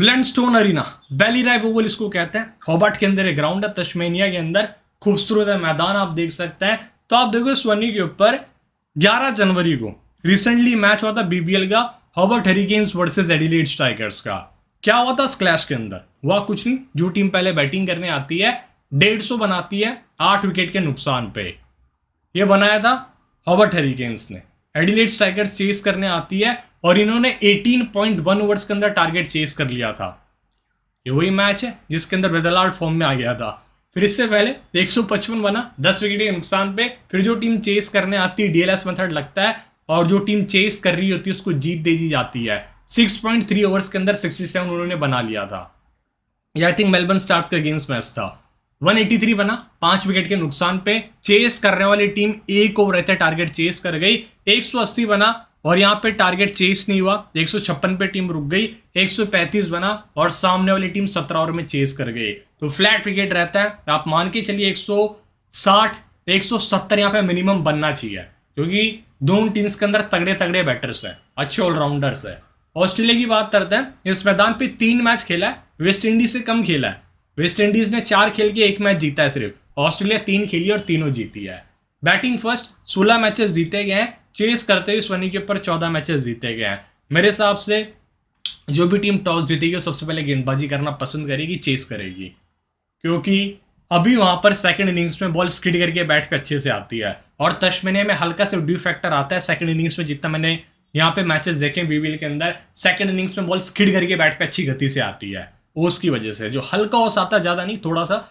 ब्लैंडस्टोन arena बैली राइव Oval इसको कहते हैं हॉबर्ट के अंदर एक ग्राउंड है तश्मेनिया के अंदर खूबसूरत है मैदान आप देख सकते हैं तो आप देखो इस वनी के ऊपर 11 जनवरी को रिसेंटली मैच हुआ था बीबीएल का Hobart Hurricanes versus Adelaide Strikers का क्या हुआ था इस क्लैश के अंदर हुआ कुछ नहीं जो टीम पहले बैटिंग करने आती है डेढ़ सौ बनाती है आठ विकेट के नुकसान पे यह बनाया था हॉबर्ट हेरिकेन्स ने एडिलेट स्ट्राइकर्स चेस करने आती है और इन्होंने 18.1 ओवर्स के अंदर टारगेट चेस कर लिया था ये वही मैच है जिसके अंदर वेदलार्ड फॉर्म में आ गया था फिर इससे पहले एक बना दस विकेट के नुकसान पे फिर जो टीम चेस करने आती है डीएलएस मेथड लगता है और जो टीम चेस कर रही होती है उसको जीत दे दी जाती है 6.3 ओवर्स के अंदर 67 उन्होंने बना लिया था ये आई थिंक मेलबर्न स्टार्स का गेम्स मैच था 183 बना पांच विकेट के नुकसान पे चेस करने वाली टीम एक ओवर रहते टारगेट चेस कर गई 180 बना और यहाँ पे टारगेट चेस नहीं हुआ एक पे टीम रुक गई 135 बना और सामने वाली टीम 17 ओवर में चेस कर गई तो फ्लैट विकेट रहता है आप मान के चलिए 160 170 यहाँ पे मिनिमम बनना चाहिए क्योंकि दोनों टीम्स के अंदर तगड़े तगड़े बैटर्स हैं अच्छे ऑलराउंडर्स हैं ऑस्ट्रेलिया की बात करते हैं इस मैदान पे तीन मैच खेला है वेस्ट इंडीज से कम खेला है वेस्ट इंडीज ने चार खेल के एक मैच जीता है सिर्फ ऑस्ट्रेलिया तीन खेली और तीनों जीती है बैटिंग फर्स्ट सोलह मैचेस जीते गए हैं चेस करते हुए सोनी के ऊपर चौदह मैचेस जीते गए हैं मेरे हिसाब से जो भी टीम टॉस जीतेगी वो सबसे पहले गेंदबाजी करना पसंद करेगी चेस करेगी क्योंकि अभी वहाँ पर सेकंड इनिंग्स में बॉल स्किड करके बैट पे अच्छे से आती है और तशमने में हल्का से ड्यू फैक्टर आता है सेकंड इनिंग्स में जितना मैंने यहाँ पे मैचेस देखे बीबीएल के अंदर सेकंड इनिंग्स में बॉल स्किड करके बैट पे अच्छी गति से आती है ओस की वजह से जो हल्का ओस आता है ज़्यादा नहीं थोड़ा सा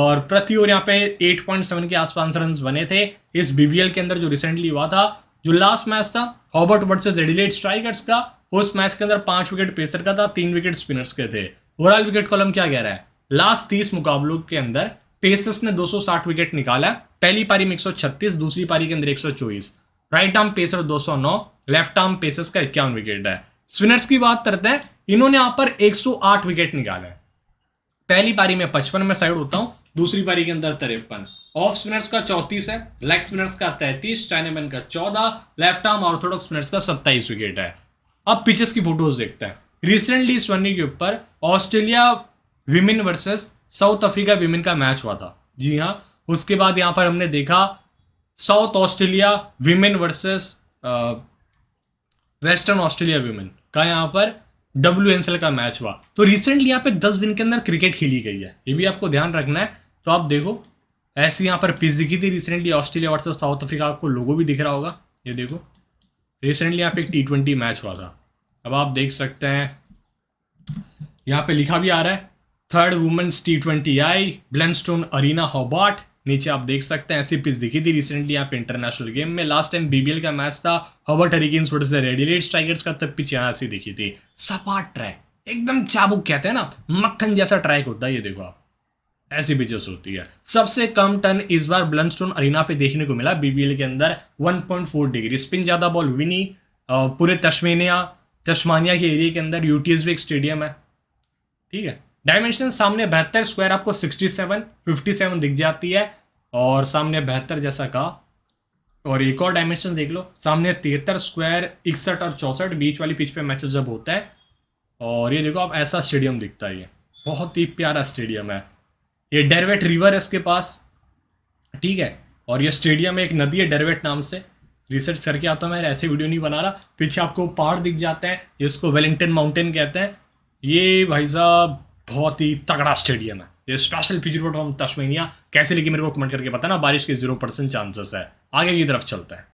और प्रति ओवर यहाँ पे एट के आसपास रन बने थे इस बीबीएल के अंदर जो रिसेंटली हुआ था जो लास्ट मैच था हॉबर्ट वर्सेज एडिलेट स्ट्राइकर्स का उस मैच के अंदर पांच विकेट पेसर का था तीन विकेट स्पिनर्स के थे ओवरऑल विकेट कॉलम क्या कह रहा है लास्ट तीस मुकाबलों के अंदर पेसर्स ने 260 विकेट निकाला पहली पारी में 136 दूसरी पारी के अंदर 124 right arm pacer 209 left arm pacers का इक्यावन विकेट है स्पिनर्स की बात करते हैं इन्होंने यहां पर 108 विकेट निकाला पहली पारी में पचपन में साइड होता हूं दूसरी पारी के अंदर तिरपन ऑफ स्पिनर्स का चौतीस है लेग स्पिनर्स का तैतीस चाइनामैन का चौदह लेफ्ट आर्म ऑर्थोडॉक्स स्पिनर्स का सत्ताईस विकेट है अब पिचेस की फोटोज देखते हैं रिसेंटली इस वनडे के ऊपर Australia women versus South Africa women का मैच हुआ था जी हाँ उसके बाद यहाँ पर हमने देखा South Australia women versus Western Australia women का यहाँ पर डब्ल्यू का मैच हुआ तो रिसेंटली यहाँ पे दस दिन के अंदर क्रिकेट खेली गई है ये भी आपको ध्यान रखना है तो आप देखो ऐसे यहाँ पर पिच दिखी थी recently Australia versus South Africa आपको लोगो भी दिख रहा होगा ये देखो रिसेंटली यहाँ पे एक टी ट्वेंटी मैच हुआ था अब आप देख सकते हैं यहाँ पे लिखा भी आ रहा है third women's T twenty I Blundstone Arena Hobart नीचे आप देख सकते हैं ऐसी पिच दिखी थी रिसेंटली यहाँ पे इंटरनेशनल गेम में लास्ट टाइम बीबीएल का मैच था हॉबर्ट हरिकिन छोटे से रेडिलेट स्ट्राइकर्स का तब पिच यहाँ से दिखी थी सपाट ट्रैक एकदम चाबुक कहते हैं ना मक्खन जैसा ट्रैक होता है ये देखो आप ऐसी पिचेस होती है सबसे कम टन इस बार ब्लनस्टोन अरीना पे देखने को मिला बीबीएल के अंदर 1.4 डिग्री स्पिन ज़्यादा बॉल विनी पूरे तश्मेनिया तश्मानिया के एरिया के अंदर यूटीएस भी एक स्टेडियम है ठीक है डायमेंशन सामने बेहतर स्क्वायर आपको 67, 57 दिख जाती है और सामने बेहतर जैसा कहा और एक और डायमेंशन देख लो सामने तिहत्तर स्क्वायर इकसठ और चौंसठ बीच वाली पिच पे मैच जब होता है और ये देखो आप ऐसा स्टेडियम दिखता है ये बहुत ही प्यारा स्टेडियम है ये डेरवेट रिवर है इसके पास ठीक है और ये स्टेडियम एक नदी है डेरवेट नाम से रिसर्च करके आता हूँ मैं ऐसे वीडियो नहीं बना रहा पीछे आपको पहाड़ दिख जाता है जिसको वेलिंगटन माउंटेन कहते हैं ये भाई साहब बहुत ही तगड़ा स्टेडियम है ये special pitch road from Tasmania कैसे लेके मेरे को कमेंट करके पता ना बारिश के जीरो परसेंट चांसेस है आगे की तरफ चलता है